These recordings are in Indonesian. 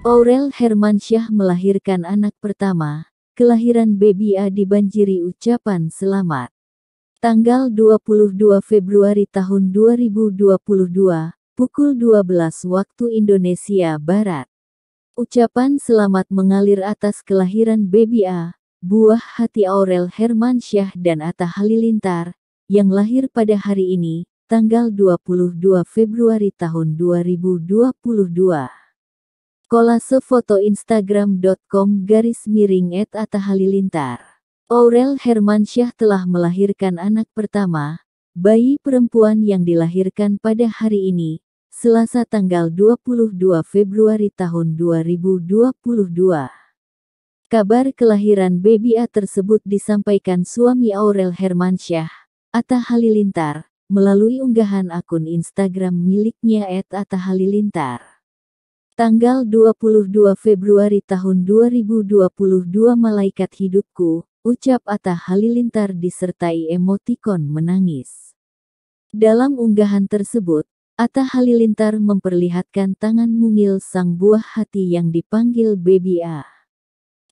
Aurel Hermansyah melahirkan anak pertama, kelahiran Baby A dibanjiri ucapan selamat. Tanggal 22 Februari tahun 2022, pukul 12 waktu Indonesia Barat. Ucapan selamat mengalir atas kelahiran Baby A, buah hati Aurel Hermansyah dan Atta Halilintar, yang lahir pada hari ini, tanggal 22 Februari tahun 2022. Kolase foto instagram.com garis miring et Atta Halilintar. Aurel Hermansyah telah melahirkan anak pertama, bayi perempuan yang dilahirkan pada hari ini, Selasa tanggal 22 Februari tahun 2022. Kabar kelahiran baby A tersebut disampaikan suami Aurel Hermansyah, Atta Halilintar, melalui unggahan akun Instagram miliknya Halilintar. Tanggal 22 Februari tahun 2022 Malaikat Hidupku, ucap Atta Halilintar disertai emotikon menangis. Dalam unggahan tersebut, Atta Halilintar memperlihatkan tangan mungil sang buah hati yang dipanggil Baby A.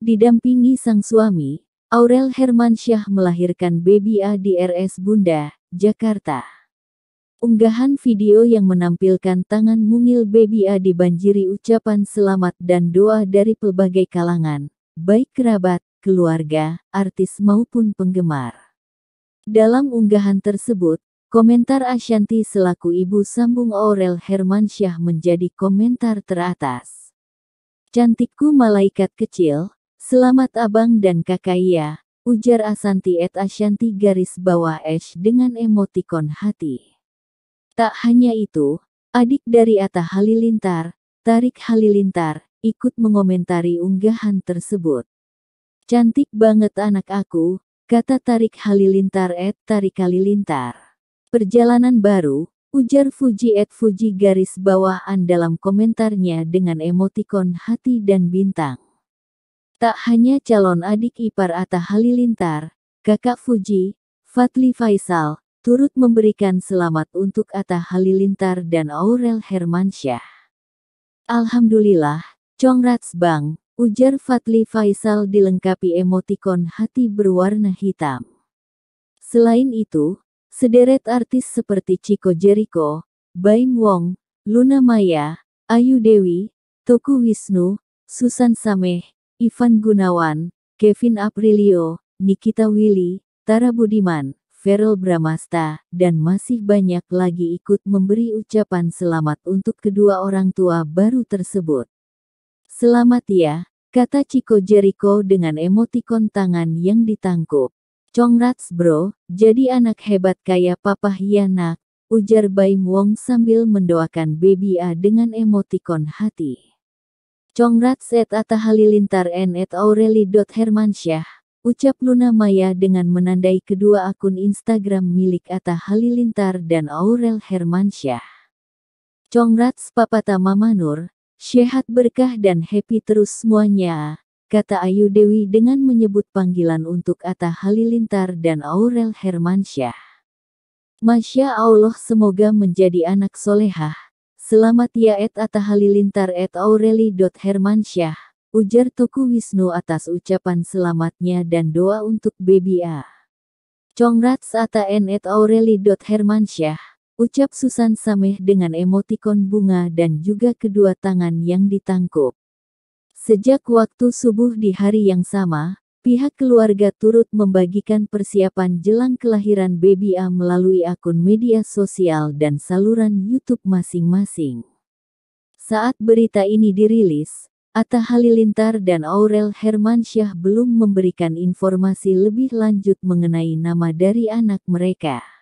Didampingi sang suami, Aurel Hermansyah melahirkan Baby A di RS Bunda, Jakarta. Unggahan video yang menampilkan tangan mungil baby A dibanjiri ucapan selamat dan doa dari pelbagai kalangan, baik kerabat, keluarga, artis maupun penggemar. Dalam unggahan tersebut, komentar Ashanti selaku ibu sambung Aurel Hermansyah menjadi komentar teratas. Cantikku malaikat kecil, selamat abang dan kakak ya, ujar Ashanti et Ashanti garis bawah es dengan emotikon hati. Tak hanya itu, adik dari Atta Halilintar, Tarik Halilintar, ikut mengomentari unggahan tersebut. Cantik banget anak aku, kata Tarik Halilintar et Tarik Halilintar. Perjalanan baru, ujar Fuji et Fuji garis bawahan dalam komentarnya dengan emotikon hati dan bintang. Tak hanya calon adik ipar Atta Halilintar, kakak Fuji, Fatli Faisal, turut memberikan selamat untuk Atta Halilintar dan Aurel Hermansyah. Alhamdulillah, Congrats Bang, ujar Fatli Faisal dilengkapi emotikon hati berwarna hitam. Selain itu, sederet artis seperti Chico Jericho, Baim Wong, Luna Maya, Ayu Dewi, Toku Wisnu, Susan Sameh, Ivan Gunawan, Kevin Aprilio, Nikita Willy, Tara Budiman, Verel Bramasta, dan masih banyak lagi ikut memberi ucapan selamat untuk kedua orang tua baru tersebut. Selamat ya, kata Chico Jericho dengan emotikon tangan yang ditangkup. Congrats bro, jadi anak hebat kayak papa hianak, ujar Baim Wong sambil mendoakan baby A dengan emotikon hati. Congrats at Atta Halilintar and et Aureli Hermansyah ucap Luna Maya dengan menandai kedua akun Instagram milik Atta Halilintar dan Aurel Hermansyah. Congrats Papata Mama Nur, sehat berkah dan happy terus semuanya, kata Ayu Dewi dengan menyebut panggilan untuk Atta Halilintar dan Aurel Hermansyah. Masya Allah semoga menjadi anak solehah. Selamat ya at Atta Halilintar at Aureli.Hermansyah. Ujar Toku Wisnu atas ucapan selamatnya dan doa untuk baby A. Congrats ata n et Hermansyah, ucap Susan Sameh dengan emotikon bunga dan juga kedua tangan yang ditangkup. Sejak waktu subuh di hari yang sama, pihak keluarga turut membagikan persiapan jelang kelahiran baby A melalui akun media sosial dan saluran YouTube masing-masing. Saat berita ini dirilis, Atta Halilintar dan Aurel Hermansyah belum memberikan informasi lebih lanjut mengenai nama dari anak mereka.